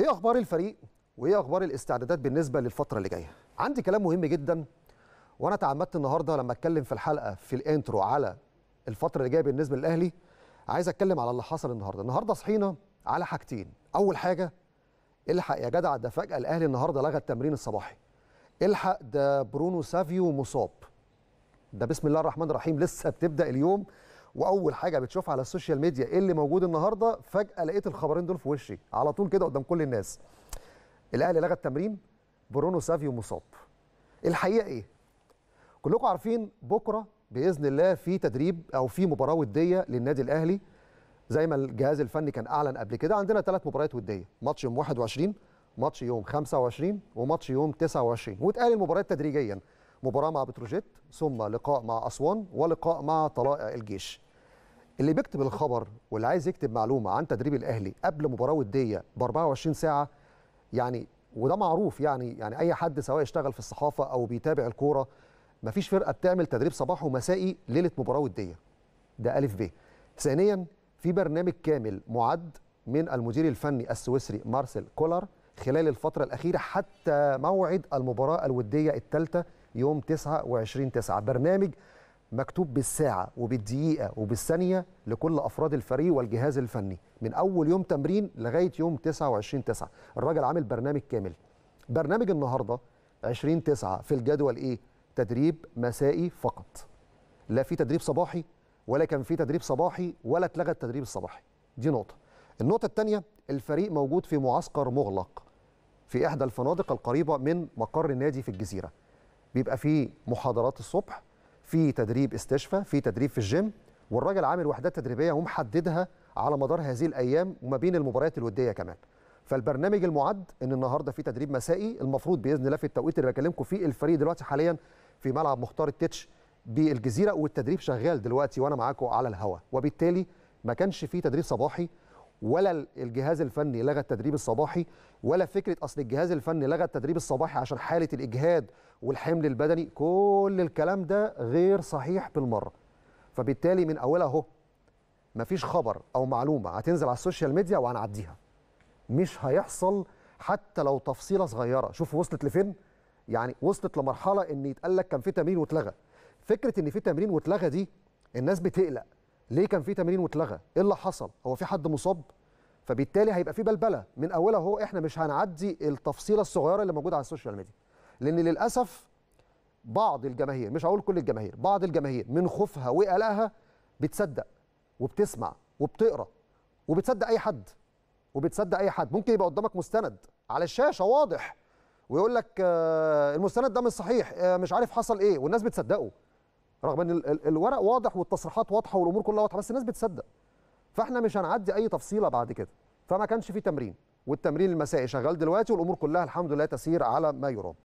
ايه اخبار الفريق وايه اخبار الاستعدادات بالنسبه للفتره اللي جايه عندي كلام مهم جدا وانا تعمدت النهارده لما اتكلم في الحلقه في الانترو على الفتره اللي جايه بالنسبه للاهلي عايز اتكلم على اللي حصل النهارده النهارده صحينا على حاجتين اول حاجه الحق يا جدع ده فجاه الاهلي النهارده لغى التمرين الصباحي الحق ده برونو سافيو مصاب ده بسم الله الرحمن الرحيم لسه بتبدا اليوم واول حاجه بتشوفها على السوشيال ميديا ايه اللي موجود النهارده فجاه لقيت الخبرين دول في وشي على طول كده قدام كل الناس الاهلي لغى التمرين برونو سافيو مصاب الحقيقه ايه كلكم عارفين بكره باذن الله في تدريب او في مباراه وديه للنادي الاهلي زي ما الجهاز الفني كان اعلن قبل كده عندنا ثلاث مباريات وديه ماتش يوم 21 ماتش يوم 25 وماتش يوم 29 واتقال المباريات تدريجيا مباراه مع بتروجيت ثم لقاء مع اسوان ولقاء مع طلائع الجيش اللي بيكتب الخبر واللي عايز يكتب معلومه عن تدريب الاهلي قبل مباراه وديه ب 24 ساعه يعني وده معروف يعني يعني اي حد سواء اشتغل في الصحافه او بيتابع الكوره مفيش فرقه بتعمل تدريب صباح ومسائي ليله مباراه وديه ده الف ب ثانيا في برنامج كامل معد من المدير الفني السويسري مارسيل كولر خلال الفتره الاخيره حتى موعد المباراه الوديه الثالثه يوم 29 9 برنامج مكتوب بالساعة وبالدقيقة وبالثانية لكل أفراد الفريق والجهاز الفني من أول يوم تمرين لغاية يوم 29 9 الراجل عامل برنامج كامل برنامج النهاردة 20 9 في الجدول إيه؟ تدريب مسائي فقط لا في تدريب صباحي ولا كان في تدريب صباحي ولا اتلغى التدريب الصباحي دي نقطة النقطة الثانية الفريق موجود في معسكر مغلق في إحدى الفنادق القريبة من مقر النادي في الجزيرة بيبقى فيه محاضرات الصبح في تدريب استشفى في تدريب في الجيم والراجل عامل وحدات تدريبيه ومحددها على مدار هذه الايام وما بين المباريات الوديه كمان فالبرنامج المعد ان النهارده في تدريب مسائي المفروض باذن الله في التوقيت اللي بكلمكم فيه الفريق دلوقتي حاليا في ملعب مختار التتش بالجزيره والتدريب شغال دلوقتي وانا معاكم على الهواء وبالتالي ما كانش في تدريب صباحي ولا الجهاز الفني لغى التدريب الصباحي ولا فكره اصل الجهاز الفني لغى التدريب الصباحي عشان حاله الاجهاد والحمل البدني كل الكلام ده غير صحيح بالمره فبالتالي من اولها اهو مفيش خبر او معلومه هتنزل على السوشيال ميديا وهنعديها مش هيحصل حتى لو تفصيله صغيره شوف وصلت لفين يعني وصلت لمرحله ان يتقال لك كان في تمرين واتلغى فكره ان في تمرين واتلغى دي الناس بتقلق ليه كان في تمرين واتلغى ايه اللي حصل هو في حد مصاب فبالتالي هيبقى في بلبله من اولها هو احنا مش هنعدي التفصيله الصغيره اللي موجوده على السوشيال ميديا لان للاسف بعض الجماهير مش هقول كل الجماهير بعض الجماهير من خوفها وقلقها بتصدق وبتسمع وبتقرا وبتصدق اي حد وبتصدق اي حد ممكن يبقى قدامك مستند على الشاشه واضح ويقول لك آه، المستند ده مش صحيح آه، مش عارف حصل ايه والناس بتصدقه رغم ان الورق واضح والتصريحات واضحه والامور كلها واضحه بس الناس بتصدق فاحنا مش هنعدي اي تفصيله بعد كده فما كانش في تمرين والتمرين المسائي شغال دلوقتي والامور كلها الحمد لله تسير على ما يرام